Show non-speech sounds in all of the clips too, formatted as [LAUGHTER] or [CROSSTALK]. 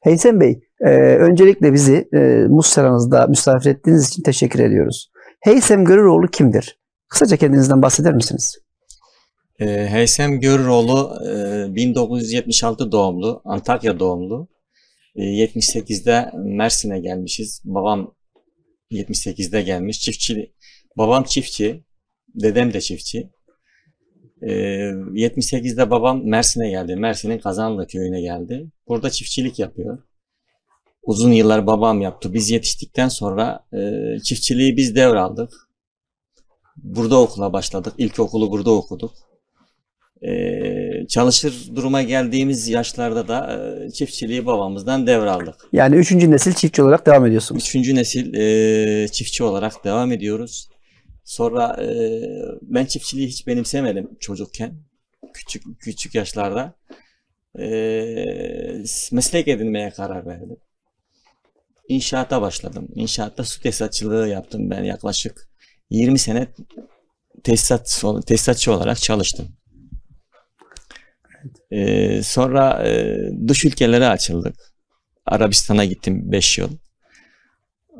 Heysem Bey, e, öncelikle bizi e, Muslera'nızda misafir ettiğiniz için teşekkür ediyoruz. Heysem Görüroğlu kimdir? Kısaca kendinizden bahseder misiniz? E, Heysem Görüroğlu e, 1976 doğumlu, Antakya doğumlu. E, 78'de Mersin'e gelmişiz. Babam 78'de gelmiş. Çiftçi, babam çiftçi, dedem de çiftçi. E, 78'de babam Mersin'e geldi. Mersin'in Kazanlı köyüne geldi. Burada çiftçilik yapıyor. Uzun yıllar babam yaptı. Biz yetiştikten sonra e, çiftçiliği biz devraldık. Burada okula başladık. İlkokulu burada okuduk. Ee, çalışır duruma geldiğimiz yaşlarda da e, çiftçiliği babamızdan devraldık. Yani üçüncü nesil çiftçi olarak devam ediyorsunuz. Üçüncü nesil e, çiftçi olarak devam ediyoruz. Sonra e, ben çiftçiliği hiç benimsemedim çocukken. Küçük küçük yaşlarda. E, meslek edinmeye karar verdim. İnşaata başladım. İnşaatta su tesisatçılığı yaptım ben yaklaşık 20 sene tesisat, tesisatçı olarak çalıştım. E, sonra e, dış ülkelere açıldık. Arabistan'a gittim 5 yıl.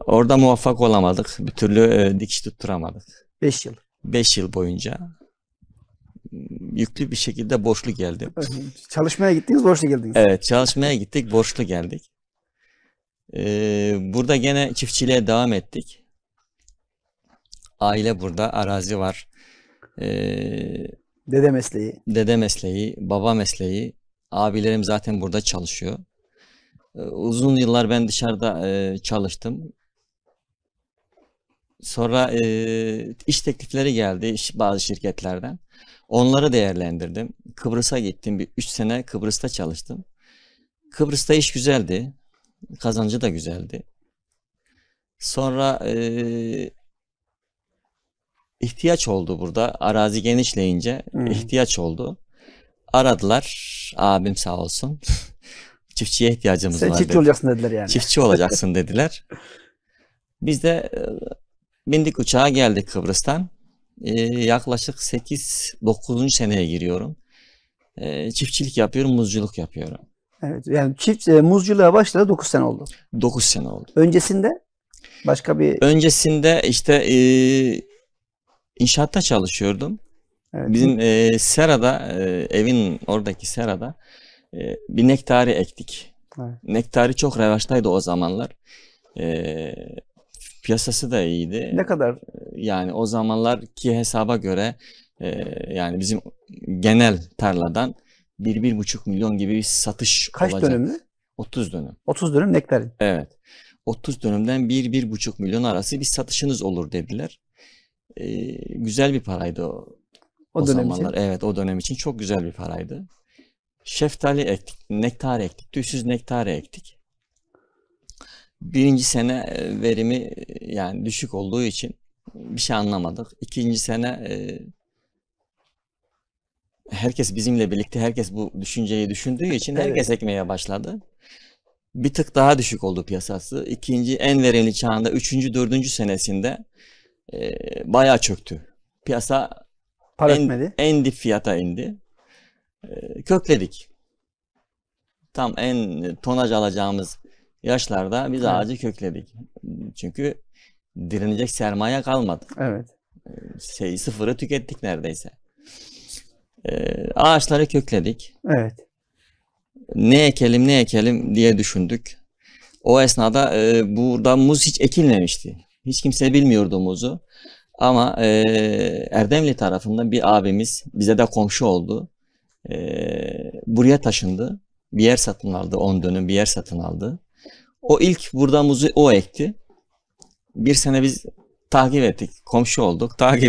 Orada muvaffak olamadık. Bir türlü e, dikiş tutturamadık. 5 yıl. 5 yıl boyunca hmm, yüklü bir şekilde borçlu geldim. çalışmaya gittiniz, borçlu geldiniz. Evet, çalışmaya gittik, borçlu geldik. Ee, burada gene çiftçiliğe devam ettik. Aile burada, arazi var. Ee, dede mesleği. Dede mesleği, baba mesleği. Abilerim zaten burada çalışıyor. Ee, uzun yıllar ben dışarıda e, çalıştım. Sonra e, iş teklifleri geldi iş, bazı şirketlerden. Onları değerlendirdim. Kıbrıs'a gittim. Bir 3 sene Kıbrıs'ta çalıştım. Kıbrıs'ta iş güzeldi. Kazancı da güzeldi. Sonra e, ihtiyaç oldu burada. Arazi genişleyince Hı. ihtiyaç oldu. Aradılar. Abim sağ olsun. [LAUGHS] Çiftçiye ihtiyacımız Sen var. Sen çiftçi olacaksın dediler yani. Çiftçi olacaksın dediler. [LAUGHS] Biz de Bindik uçağa geldik Kıbrıs'tan. E, yaklaşık 8-9. seneye giriyorum. E, çiftçilik yapıyorum, muzculuk yapıyorum. Evet, yani çift e, muzculuğa başladı 9 sene oldu. 9 sene oldu. Öncesinde başka bir... Öncesinde işte e, inşaatta çalışıyordum. Evet. Bizim e, serada, e, evin oradaki serada e, bir nektarı ektik. Evet. Nektarı çok revaçtaydı o zamanlar. E, Piyasası da iyiydi. Ne kadar? Ee, yani o zamanlar ki hesaba göre e, yani bizim genel tarladan 1-1,5 milyon gibi bir satış Kaç olacak. Kaç dönümlü? 30 dönüm. 30 dönüm nektarin. Evet. 30 dönümden 1-1,5 milyon arası bir satışınız olur dediler. Ee, güzel bir paraydı o. O, o dönem zamanlar. için. Evet o dönem için çok güzel bir paraydı. Şeftali ektik, nektar ektik, tüysüz nektar ektik. Birinci sene e, verimi e, yani düşük olduğu için bir şey anlamadık. İkinci sene e, herkes bizimle birlikte herkes bu düşünceyi düşündüğü için herkes evet. ekmeye başladı. Bir tık daha düşük oldu piyasası. İkinci en verimli çağında üçüncü dördüncü senesinde e, bayağı çöktü. Piyasa Para en, etmedi. en dip fiyata indi. kökledik. Tam en tonaj alacağımız yaşlarda biz evet. ağacı kökledik. Çünkü direnecek sermaye kalmadı. Evet. Şey, sıfırı tükettik neredeyse. Ee, ağaçları kökledik. Evet. Ne ekelim ne ekelim diye düşündük. O esnada e, burada muz hiç ekilmemişti. Hiç kimse bilmiyordu muzu. Ama e, Erdemli tarafında bir abimiz bize de komşu oldu. E, buraya taşındı. Bir yer satın aldı On dönüm bir yer satın aldı. O ilk burada muzu o ekti. Bir sene biz takip ettik. Komşu olduk. Takip ettik.